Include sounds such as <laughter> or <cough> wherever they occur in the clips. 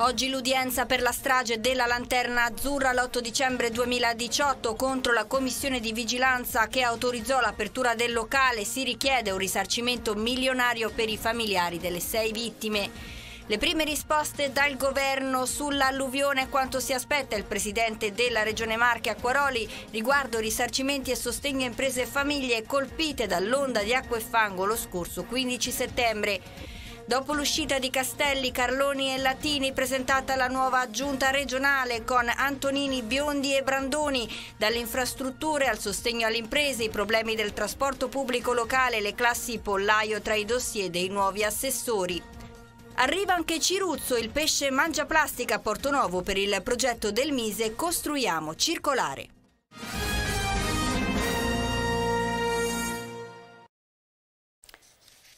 Oggi l'udienza per la strage della Lanterna Azzurra l'8 dicembre 2018 contro la commissione di vigilanza che autorizzò l'apertura del locale si richiede un risarcimento milionario per i familiari delle sei vittime. Le prime risposte dal governo sull'alluvione quanto si aspetta il presidente della Regione Marche Acquaroli riguardo risarcimenti e sostegno a imprese e famiglie colpite dall'onda di acqua e fango lo scorso 15 settembre. Dopo l'uscita di Castelli, Carloni e Latini, presentata la nuova giunta regionale con Antonini, Biondi e Brandoni, dalle infrastrutture al sostegno alle imprese, i problemi del trasporto pubblico locale, le classi pollaio tra i dossier dei nuovi assessori. Arriva anche Ciruzzo, il pesce mangia plastica a Porto Novo per il progetto del Mise Costruiamo Circolare.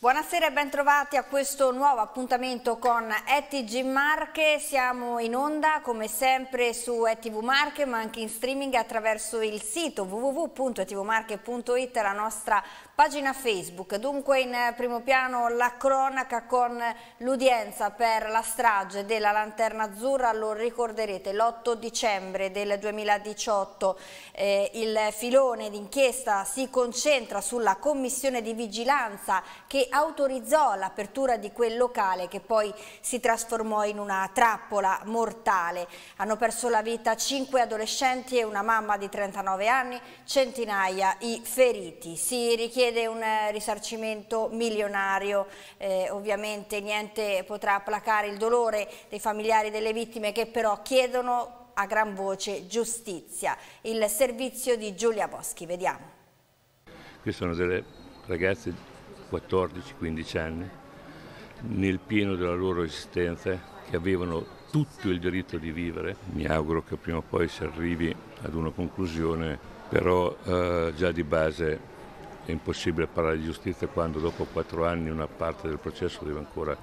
Buonasera e bentrovati a questo nuovo appuntamento con ETG Marche. Siamo in onda come sempre su ETV Marche ma anche in streaming attraverso il sito www.etvmarche.it, la nostra Pagina Facebook, dunque in primo piano la cronaca con l'udienza per la strage della Lanterna Azzurra, lo ricorderete, l'8 dicembre del 2018 eh, il filone d'inchiesta si concentra sulla commissione di vigilanza che autorizzò l'apertura di quel locale che poi si trasformò in una trappola mortale. Hanno perso la vita cinque adolescenti e una mamma di 39 anni, centinaia i feriti. Si richiede chiede un eh, risarcimento milionario. Eh, ovviamente niente potrà placare il dolore dei familiari delle vittime che però chiedono a gran voce giustizia. Il servizio di Giulia Boschi, vediamo. Qui sono delle ragazze di 14-15 anni, nel pieno della loro esistenza, che avevano tutto il diritto di vivere. Mi auguro che prima o poi si arrivi ad una conclusione, però eh, già di base è impossibile parlare di giustizia quando dopo quattro anni una parte del processo deve ancora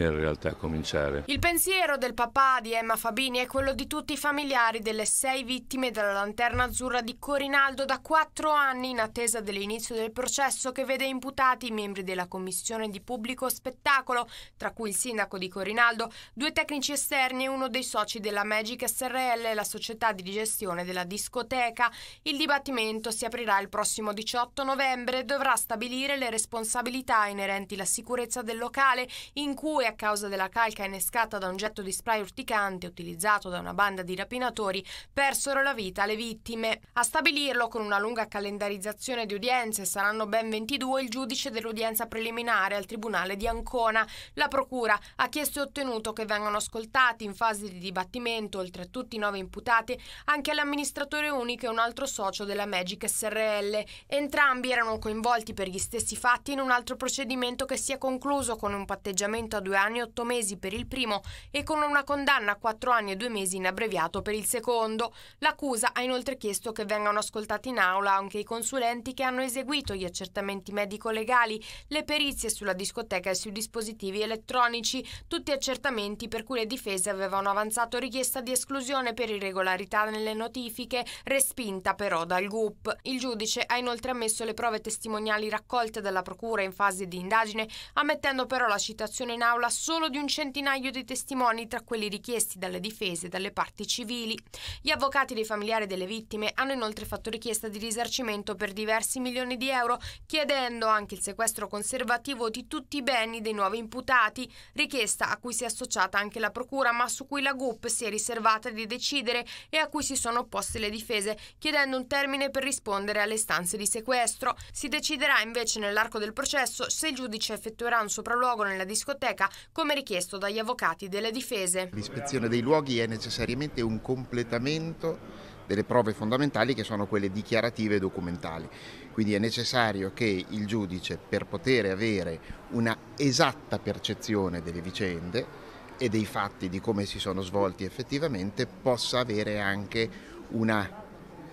in realtà cominciare. Il pensiero del papà di Emma Fabini è quello di tutti i familiari delle sei vittime della lanterna azzurra di Corinaldo da quattro anni in attesa dell'inizio del processo che vede imputati i membri della commissione di pubblico spettacolo, tra cui il sindaco di Corinaldo, due tecnici esterni e uno dei soci della Magic SRL, la società di gestione della discoteca. Il dibattimento si aprirà il prossimo 18 novembre e dovrà stabilire le responsabilità inerenti alla sicurezza del locale in cui poi, a causa della calca innescata da un getto di spray urticante utilizzato da una banda di rapinatori, persero la vita le vittime. A stabilirlo, con una lunga calendarizzazione di udienze, saranno ben 22 il giudice dell'udienza preliminare al Tribunale di Ancona. La Procura ha chiesto e ottenuto che vengano ascoltati in fase di dibattimento, oltre a tutti i nove imputati, anche l'amministratore unico e un altro socio della Magic SRL. Entrambi erano coinvolti per gli stessi fatti in un altro procedimento che si è concluso con un patteggiamento a due due anni e otto mesi per il primo e con una condanna a quattro anni e due mesi in abbreviato per il secondo. L'accusa ha inoltre chiesto che vengano ascoltati in aula anche i consulenti che hanno eseguito gli accertamenti medico-legali, le perizie sulla discoteca e sui dispositivi elettronici, tutti accertamenti per cui le difese avevano avanzato richiesta di esclusione per irregolarità nelle notifiche, respinta però dal GUP. Il giudice ha inoltre ammesso le prove testimoniali raccolte dalla Procura in fase di indagine, ammettendo però la citazione in aula aula solo di un centinaio di testimoni tra quelli richiesti dalle difese e dalle parti civili. Gli avvocati dei familiari delle vittime hanno inoltre fatto richiesta di risarcimento per diversi milioni di euro, chiedendo anche il sequestro conservativo di tutti i beni dei nuovi imputati, richiesta a cui si è associata anche la procura, ma su cui la GUP si è riservata di decidere e a cui si sono opposte le difese, chiedendo un termine per rispondere alle stanze di sequestro. Si deciderà invece nell'arco del processo se il giudice effettuerà un sopralluogo nella discoteca pubblica, come richiesto dagli avvocati delle difese. L'ispezione dei luoghi è necessariamente un completamento delle prove fondamentali che sono quelle dichiarative e documentali. Quindi è necessario che il giudice, per poter avere una esatta percezione delle vicende e dei fatti di come si sono svolti effettivamente, possa avere anche una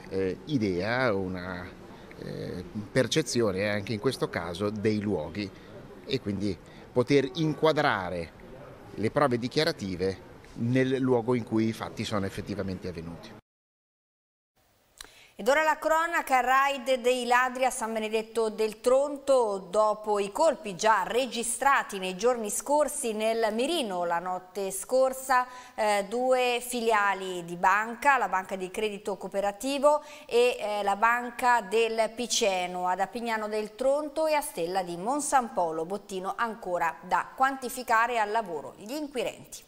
eh, idea, una eh, percezione anche in questo caso dei luoghi e quindi poter inquadrare le prove dichiarative nel luogo in cui i fatti sono effettivamente avvenuti. Ed ora la cronaca raid dei ladri a San Benedetto del Tronto dopo i colpi già registrati nei giorni scorsi nel Mirino la notte scorsa eh, due filiali di banca, la banca di credito cooperativo e eh, la banca del Piceno ad Apignano del Tronto e a Stella di Monsampolo, bottino ancora da quantificare al lavoro gli inquirenti.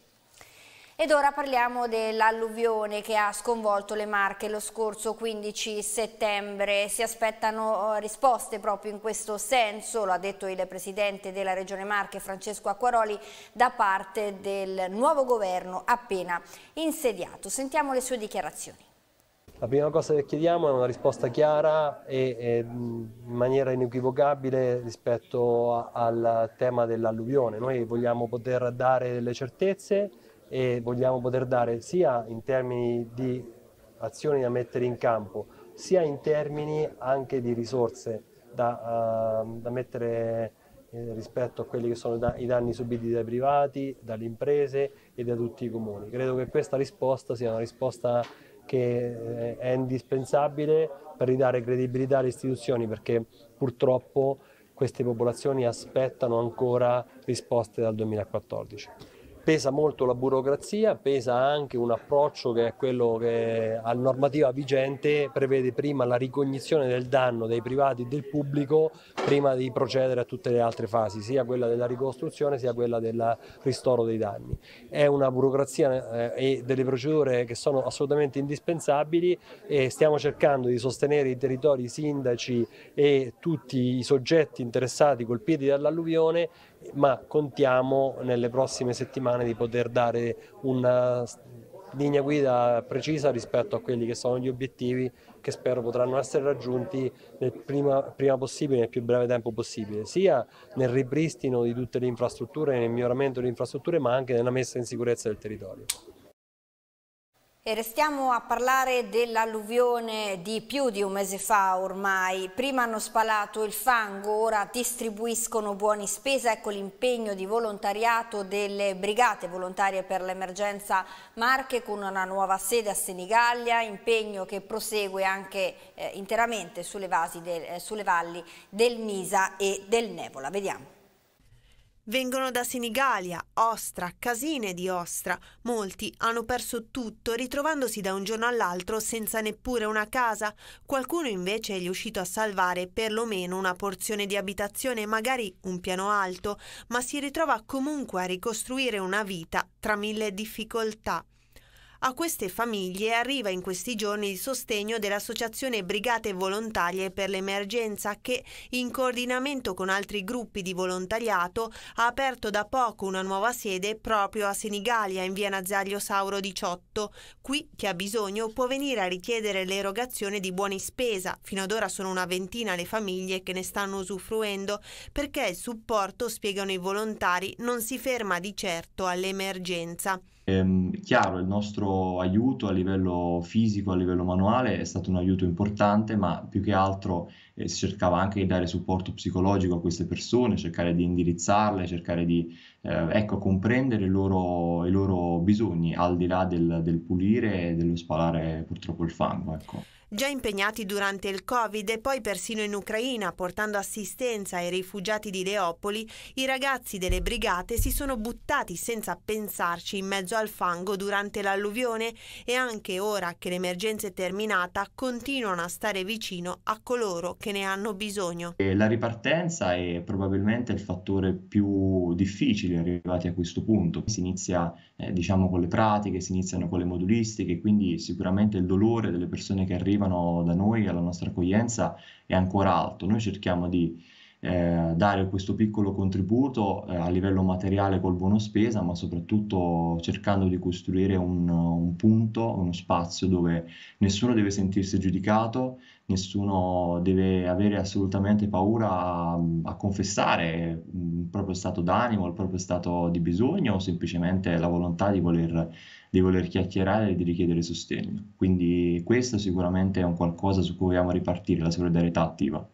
Ed ora parliamo dell'alluvione che ha sconvolto le Marche lo scorso 15 settembre. Si aspettano eh, risposte proprio in questo senso, lo ha detto il Presidente della Regione Marche Francesco Acquaroli da parte del nuovo governo appena insediato. Sentiamo le sue dichiarazioni. La prima cosa che chiediamo è una risposta chiara e, e in maniera inequivocabile rispetto a, al tema dell'alluvione. Noi vogliamo poter dare delle certezze e vogliamo poter dare sia in termini di azioni da mettere in campo, sia in termini anche di risorse da, uh, da mettere eh, rispetto a quelli che sono da, i danni subiti dai privati, dalle imprese e da tutti i comuni. Credo che questa risposta sia una risposta che eh, è indispensabile per ridare credibilità alle istituzioni perché purtroppo queste popolazioni aspettano ancora risposte dal 2014 pesa molto la burocrazia, pesa anche un approccio che è quello che a normativa vigente prevede prima la ricognizione del danno dei privati e del pubblico prima di procedere a tutte le altre fasi, sia quella della ricostruzione sia quella del ristoro dei danni. È una burocrazia eh, e delle procedure che sono assolutamente indispensabili e stiamo cercando di sostenere i territori, i sindaci e tutti i soggetti interessati colpiti dall'alluvione ma contiamo nelle prossime settimane di poter dare una linea guida precisa rispetto a quelli che sono gli obiettivi che spero potranno essere raggiunti nel prima, prima, possibile, nel più breve tempo possibile, sia nel ripristino di tutte le infrastrutture, nel miglioramento delle infrastrutture, ma anche nella messa in sicurezza del territorio. E restiamo a parlare dell'alluvione di più di un mese fa ormai. Prima hanno spalato il fango, ora distribuiscono buoni spesa. Ecco l'impegno di volontariato delle brigate volontarie per l'emergenza Marche con una nuova sede a Senigallia, impegno che prosegue anche eh, interamente sulle, del, eh, sulle valli del Misa e del Nevola. Vediamo. Vengono da Senigalia, Ostra, casine di Ostra. Molti hanno perso tutto, ritrovandosi da un giorno all'altro senza neppure una casa. Qualcuno invece è riuscito a salvare perlomeno una porzione di abitazione, magari un piano alto, ma si ritrova comunque a ricostruire una vita tra mille difficoltà. A queste famiglie arriva in questi giorni il sostegno dell'Associazione Brigate Volontarie per l'Emergenza che, in coordinamento con altri gruppi di volontariato, ha aperto da poco una nuova sede proprio a Senigalia, in via Nazario Sauro 18. Qui chi ha bisogno può venire a richiedere l'erogazione di buoni spesa. Fino ad ora sono una ventina le famiglie che ne stanno usufruendo perché il supporto, spiegano i volontari, non si ferma di certo all'emergenza. È ehm, chiaro, il nostro loro aiuto a livello fisico, a livello manuale, è stato un aiuto importante, ma più che altro eh, si cercava anche di dare supporto psicologico a queste persone, cercare di indirizzarle, cercare di eh, ecco, comprendere i loro, i loro, bisogni al di là del, del pulire e dello spalare purtroppo il fango. Ecco già impegnati durante il Covid e poi persino in Ucraina, portando assistenza ai rifugiati di Leopoli, i ragazzi delle brigate si sono buttati senza pensarci in mezzo al fango durante l'alluvione e anche ora che l'emergenza è terminata continuano a stare vicino a coloro che ne hanno bisogno. La ripartenza è probabilmente il fattore più difficile arrivati a questo punto. Si inizia eh, diciamo con le pratiche, si iniziano con le modulistiche, quindi sicuramente il dolore delle persone che arrivano arrivano da noi alla nostra accoglienza è ancora alto. Noi cerchiamo di eh, dare questo piccolo contributo eh, a livello materiale col buono spesa, ma soprattutto cercando di costruire un, un punto, uno spazio dove nessuno deve sentirsi giudicato, nessuno deve avere assolutamente paura a, a confessare mm, il proprio stato d'animo, il proprio stato di bisogno o semplicemente la volontà di voler, di voler chiacchierare e di richiedere sostegno. Quindi questo sicuramente è un qualcosa su cui vogliamo ripartire, la solidarietà attiva.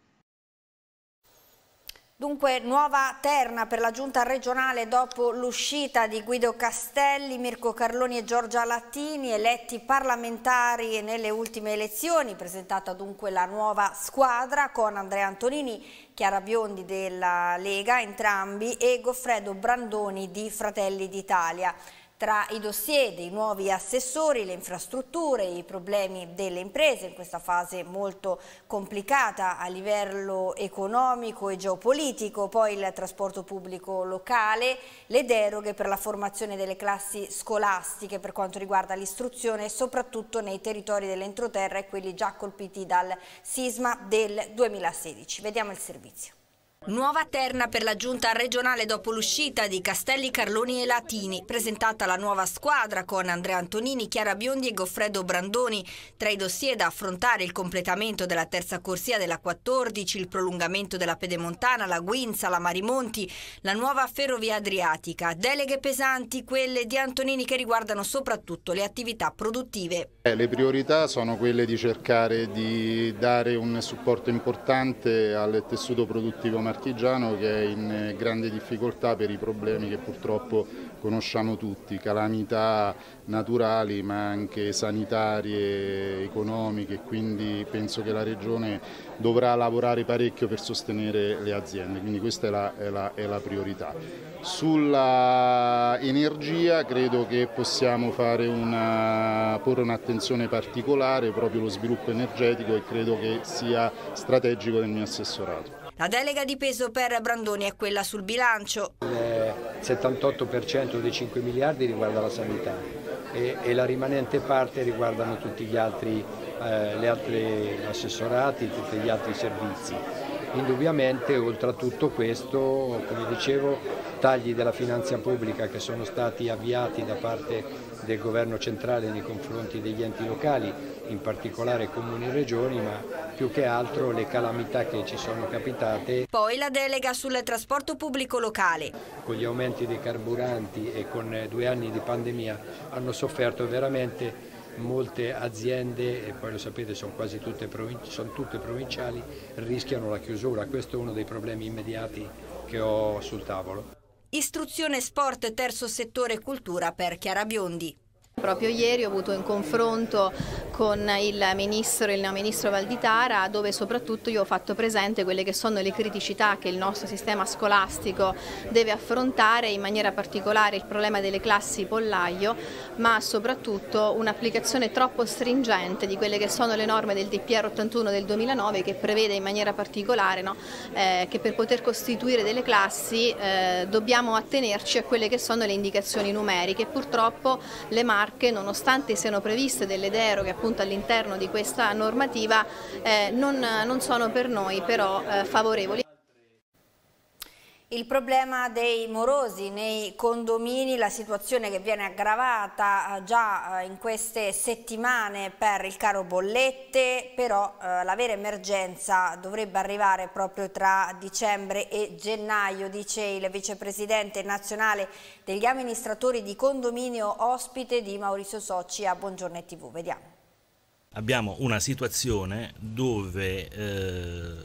Dunque nuova terna per la giunta regionale dopo l'uscita di Guido Castelli, Mirko Carloni e Giorgia Lattini, eletti parlamentari nelle ultime elezioni, presentata dunque la nuova squadra con Andrea Antonini, Chiara Biondi della Lega, entrambi, e Goffredo Brandoni di Fratelli d'Italia. Tra i dossier dei nuovi assessori, le infrastrutture, i problemi delle imprese in questa fase molto complicata a livello economico e geopolitico, poi il trasporto pubblico locale, le deroghe per la formazione delle classi scolastiche per quanto riguarda l'istruzione, soprattutto nei territori dell'entroterra e quelli già colpiti dal sisma del 2016. Vediamo il servizio. Nuova terna per la giunta regionale dopo l'uscita di Castelli, Carloni e Latini. Presentata la nuova squadra con Andrea Antonini, Chiara Biondi e Goffredo Brandoni. Tra i dossier da affrontare il completamento della terza corsia della 14, il prolungamento della Pedemontana, la Guinza, la Marimonti, la nuova ferrovia adriatica. Deleghe pesanti quelle di Antonini che riguardano soprattutto le attività produttive. Eh, le priorità sono quelle di cercare di dare un supporto importante al tessuto produttivo marziano artigiano che è in eh, grande difficoltà per i problemi che purtroppo conosciamo tutti, calamità naturali ma anche sanitarie, economiche, quindi penso che la Regione dovrà lavorare parecchio per sostenere le aziende, quindi questa è la, è la, è la priorità. Sulla energia credo che possiamo una, porre un'attenzione particolare proprio allo sviluppo energetico e credo che sia strategico del mio assessorato. La delega di peso per Brandoni è quella sul bilancio. Il eh, 78% dei 5 miliardi riguarda la sanità e, e la rimanente parte riguardano tutti gli altri, eh, gli altri assessorati, tutti gli altri servizi. Indubbiamente oltre a tutto questo, come dicevo, tagli della finanza pubblica che sono stati avviati da parte del governo centrale nei confronti degli enti locali, in particolare comuni e regioni, ma più che altro le calamità che ci sono capitate. Poi la delega sul trasporto pubblico locale. Con gli aumenti dei carburanti e con due anni di pandemia hanno sofferto veramente molte aziende, e poi lo sapete sono quasi tutte, sono tutte provinciali, rischiano la chiusura. Questo è uno dei problemi immediati che ho sul tavolo. Istruzione, sport, terzo settore cultura per Chiara Biondi. Proprio ieri ho avuto in confronto con il ministro, il neoministro Valditara dove soprattutto io ho fatto presente quelle che sono le criticità che il nostro sistema scolastico deve affrontare in maniera particolare il problema delle classi pollaio ma soprattutto un'applicazione troppo stringente di quelle che sono le norme del DPR 81 del 2009 che prevede in maniera particolare no, eh, che per poter costituire delle classi eh, dobbiamo attenerci a quelle che sono le indicazioni numeriche purtroppo le marche nonostante siano previste delle deroghe appunto appunto all'interno di questa normativa eh, non, non, sono per noi però eh, favorevoli. Il problema dei morosi nei condomini, la situazione che viene aggravata eh, già eh, in queste settimane per il caro bollette, però eh, la vera emergenza dovrebbe arrivare proprio tra dicembre e gennaio, dice il vicepresidente nazionale degli amministratori di condominio ospite di Maurizio Socci a Buongiorno TV. Vediamo abbiamo una situazione dove eh,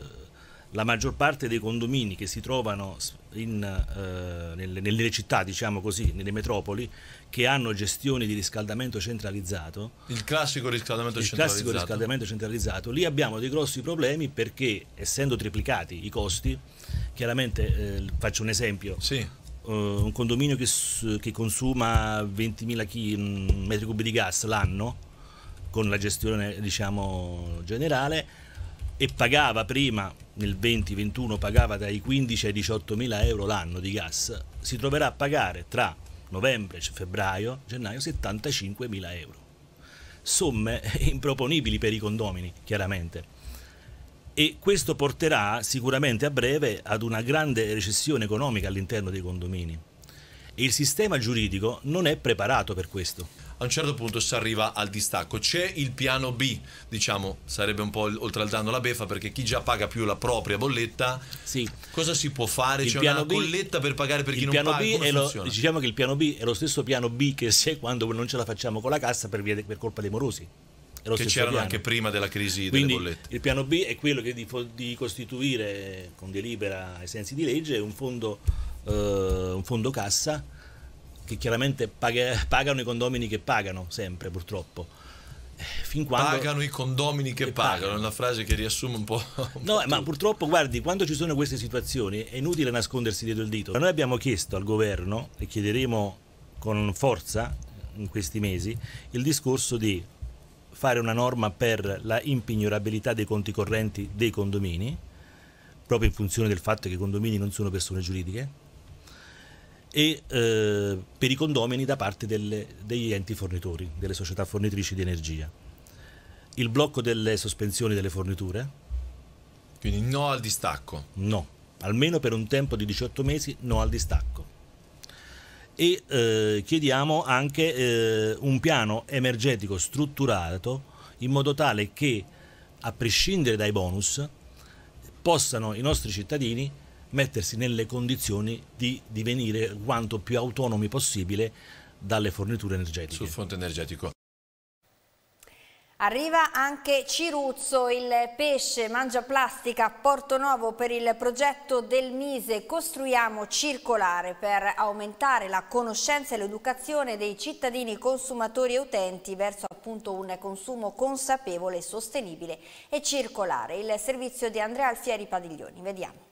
la maggior parte dei condomini che si trovano in, eh, nelle, nelle, città, diciamo così, nelle metropoli, che hanno gestioni di riscaldamento centralizzato. Il classico riscaldamento il centralizzato. Classico riscaldamento centralizzato. Lì abbiamo dei grossi problemi perché, essendo triplicati i costi, chiaramente eh, faccio un esempio. Sì. Uh, un condominio che, che consuma 20.000 mm, metri cubi di gas l'anno con la gestione diciamo, generale e pagava prima, nel 2021 pagava dai 15 ai 18 mila euro l'anno di gas, si troverà a pagare tra novembre, febbraio, gennaio 75 mila euro. Somme <laughs> improponibili per i condomini, chiaramente. E questo porterà sicuramente a breve ad una grande recessione economica all'interno dei condomini. E il sistema giuridico non è preparato per questo a un certo punto si arriva al distacco. C'è il piano B, diciamo, sarebbe un po' oltre al danno la beffa perché chi già paga più la propria bolletta, sì. cosa si può fare? Il C'è una B, bolletta per pagare per chi non paga? B lo, diciamo che il piano B è lo stesso piano B che se quando non ce la facciamo con la cassa per, via, per colpa dei morosi che c'erano anche prima della crisi Quindi, delle bollette. Il piano B è quello di, di, costituire con delibera ai sensi di legge un fondo, eh, un fondo cassa che chiaramente pag- pagano i condomini che pagano sempre purtroppo. Eh, fin Pagano i condomini che, che pagano, pagano, è una frase che riassume un po'. <laughs> Un no, po ma tutto. purtroppo, guardi, quando ci sono queste situazioni è inutile nascondersi dietro il dito. Noi abbiamo chiesto al governo e chiederemo con forza in questi mesi il discorso di fare una norma per la impignorabilità dei conti correnti dei condomini, proprio in funzione del fatto che i condomini non sono persone giuridiche e eh, per i condomini da parte delle, degli enti fornitori, delle società fornitrici di energia. Il blocco delle sospensioni delle forniture. Quindi no al distacco. No, almeno per un tempo di 18 mesi no al distacco. E eh, chiediamo anche eh, un piano energetico strutturato in modo tale che, a prescindere dai bonus, possano i nostri cittadini mettersi nelle condizioni di divenire quanto più autonomi possibile dalle forniture energetiche. Sul fronte energetico. Arriva anche Ciruzzo, il pesce mangia plastica a Porto Novo per il progetto del Mise Costruiamo Circolare per aumentare la conoscenza e l'educazione dei cittadini consumatori e utenti verso appunto un consumo consapevole, sostenibile e circolare. Il servizio di Andrea Alfieri Padiglioni. Vediamo.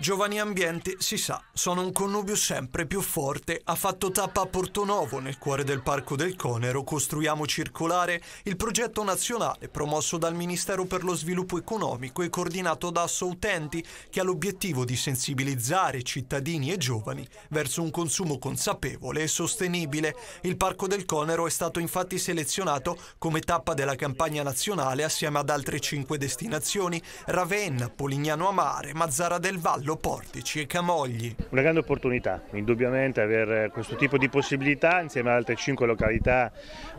Giovani Ambiente, si sa, sono un connubio sempre più forte. Ha fatto tappa a Portonovo, nel cuore del Parco del Conero, Costruiamo Circolare, il progetto nazionale promosso dal Ministero per lo Sviluppo Economico e coordinato da Assoutenti, che ha l'obiettivo di sensibilizzare cittadini e giovani verso un consumo consapevole e sostenibile. Il Parco del Conero è stato infatti selezionato come tappa della campagna nazionale assieme ad altre cinque destinazioni, Ravenna, Polignano a Mare, Mazzara del Vallo, Gallo, Portici e Camogli. Una grande opportunità, indubbiamente, avere eh, questo tipo di possibilità insieme ad altre cinque località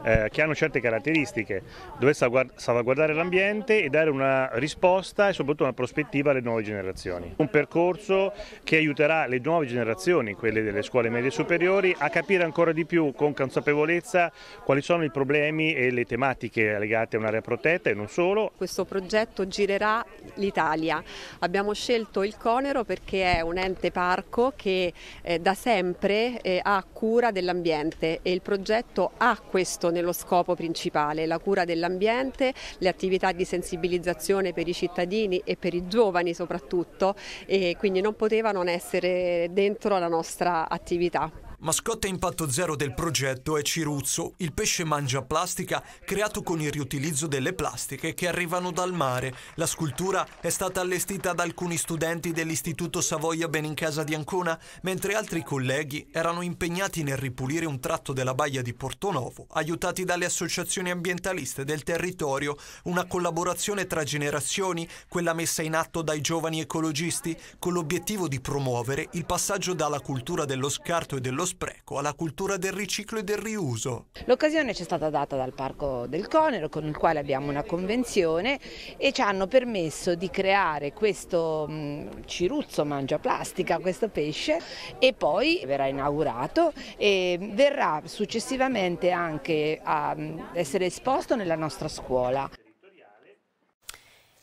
eh, che hanno certe caratteristiche, dove salvaguardare l'ambiente e dare una risposta e soprattutto una prospettiva alle nuove generazioni. Un percorso che aiuterà le nuove generazioni, quelle delle scuole medie superiori, a capire ancora di più con consapevolezza quali sono i problemi e le tematiche legate a un'area protetta e non solo. Questo progetto girerà l'Italia. Abbiamo scelto il Conero Montenero perché è un ente parco che eh, da sempre eh, ha cura dell'ambiente e il progetto ha questo nello scopo principale, la cura dell'ambiente, le attività di sensibilizzazione per i cittadini e per i giovani soprattutto e quindi non poteva non essere dentro la nostra attività. Mascotte impatto zero del progetto è Ciruzzo, il pesce mangia plastica creato con il riutilizzo delle plastiche che arrivano dal mare. La scultura è stata allestita da alcuni studenti dell'Istituto Savoia Benincasa di Ancona, mentre altri colleghi erano impegnati nel ripulire un tratto della baia di Portonovo, aiutati dalle associazioni ambientaliste del territorio, una collaborazione tra generazioni, quella messa in atto dai giovani ecologisti, con l'obiettivo di promuovere il passaggio dalla cultura dello scarto e dello spreco, alla cultura del riciclo e del riuso. L'occasione ci è stata data dal Parco del Conero con il quale abbiamo una convenzione e ci hanno permesso di creare questo mh, mm, ciruzzo mangia plastica, questo pesce e poi verrà inaugurato e verrà successivamente anche a mm, essere esposto nella nostra scuola.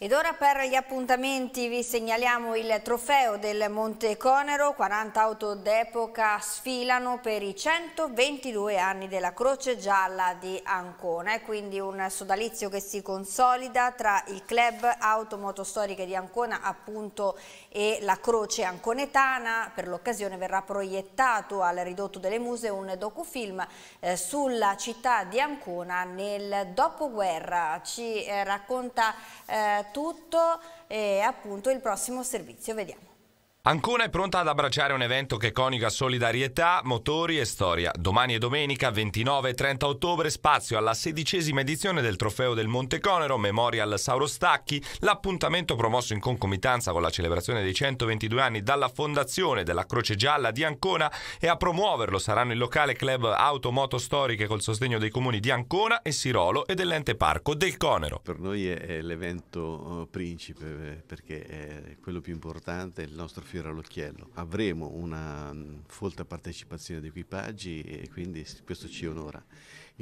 Ed ora per gli appuntamenti vi segnaliamo il trofeo del Monte Conero, 40 auto d'epoca sfilano per i 122 anni della Croce Gialla di Ancona e quindi un sodalizio che si consolida tra il club auto motostoriche di Ancona appunto e la Croce Anconetana, per l'occasione verrà proiettato al ridotto delle muse un docufilm eh, sulla città di Ancona nel dopoguerra, ci eh, racconta eh, tutto e appunto il prossimo servizio. Vediamo. Ancona è pronta ad abbracciare un evento che coniuga solidarietà, motori e storia. Domani e domenica 29 e 30 ottobre spazio alla sedicesima edizione del Trofeo del Monte Conero Memorial Sauro Stacchi, l'appuntamento promosso in concomitanza con la celebrazione dei 122 anni dalla fondazione della Croce Gialla di Ancona e a promuoverlo saranno il locale club Auto Moto Storiche col sostegno dei comuni di Ancona e Sirolo e dell'ente parco del Conero. Per noi è l'evento oh, principe eh, perché è quello più importante, il nostro fiore all'occhiello. Avremo una mm, folta partecipazione di equipaggi e quindi questo ci onora.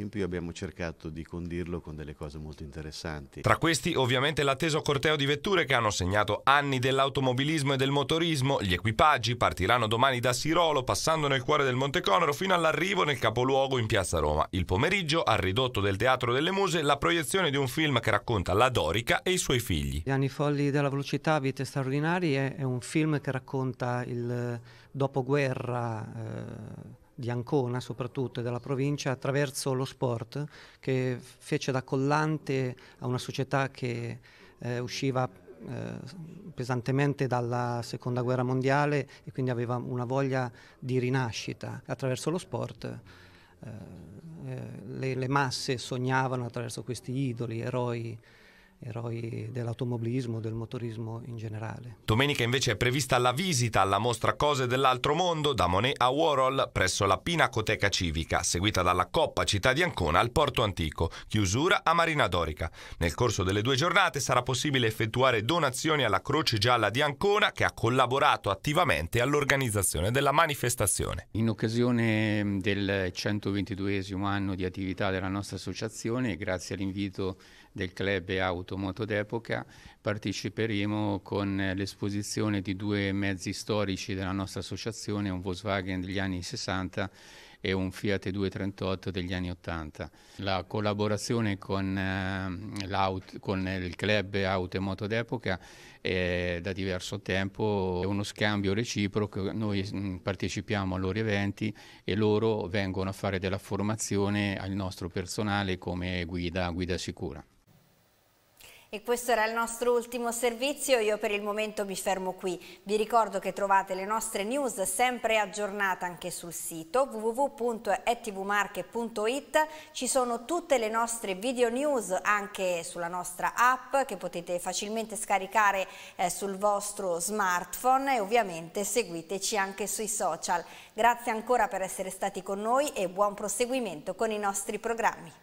In più abbiamo cercato di condirlo con delle cose molto interessanti. Tra questi ovviamente l'atteso corteo di vetture che hanno segnato anni dell'automobilismo e del motorismo. Gli equipaggi partiranno domani da Sirolo passando nel cuore del Monte Conero fino all'arrivo nel capoluogo in piazza Roma. Il pomeriggio al ridotto del Teatro delle Muse la proiezione di un film che racconta la Dorica e i suoi figli. Gli anni folli della velocità, vite straordinarie è un film che racconta il dopoguerra. Eh di Ancona soprattutto e della provincia attraverso lo sport che fece da collante a una società che eh, usciva eh, pesantemente dalla seconda guerra mondiale e quindi aveva una voglia di rinascita attraverso lo sport. Eh, eh le, le masse sognavano attraverso questi idoli, eroi eroi dell'automobilismo, del motorismo in generale. Domenica invece è prevista la visita alla mostra Cose dell'altro mondo da Monet a Warhol presso la Pinacoteca Civica, seguita dalla Coppa Città di Ancona al Porto Antico, chiusura a Marina Dorica. Nel corso delle due giornate sarà possibile effettuare donazioni alla Croce Gialla di Ancona che ha collaborato attivamente all'organizzazione della manifestazione. In occasione mm, del 122 anno di attività della nostra associazione, grazie all'invito del club Auto appunto moto d'epoca, parteciperemo con l'esposizione di due mezzi storici della nostra associazione, un Volkswagen degli anni 60 e un Fiat 238 degli anni 80. La collaborazione con, eh, con il club Auto e Moto d'Epoca è da diverso tempo è uno scambio reciproco, noi mh, mm, partecipiamo a loro eventi e loro vengono a fare della formazione al nostro personale come guida, guida sicura. E questo era il nostro ultimo servizio, io per il momento mi fermo qui. Vi ricordo che trovate le nostre news sempre aggiornate anche sul sito www.etvmarche.it. Ci sono tutte le nostre video news anche sulla nostra app che potete facilmente scaricare eh, sul vostro smartphone e ovviamente seguiteci anche sui social. Grazie ancora per essere stati con noi e buon proseguimento con i nostri programmi.